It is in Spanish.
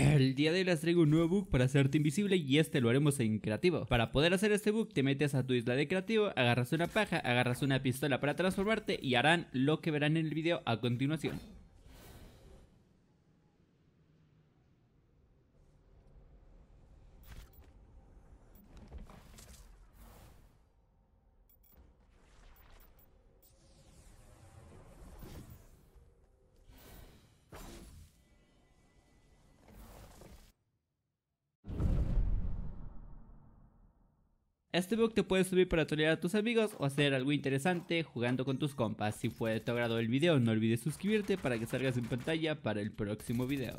El día de hoy les traigo un nuevo bug para hacerte invisible y este lo haremos en creativo. Para poder hacer este bug te metes a tu isla de creativo, agarras una paja, agarras una pistola para transformarte y harán lo que verán en el video a continuación. Este bug te puede subir para tolerar a tus amigos o hacer algo interesante jugando con tus compas. Si fue de tu agrado el video no olvides suscribirte para que salgas en pantalla para el próximo video.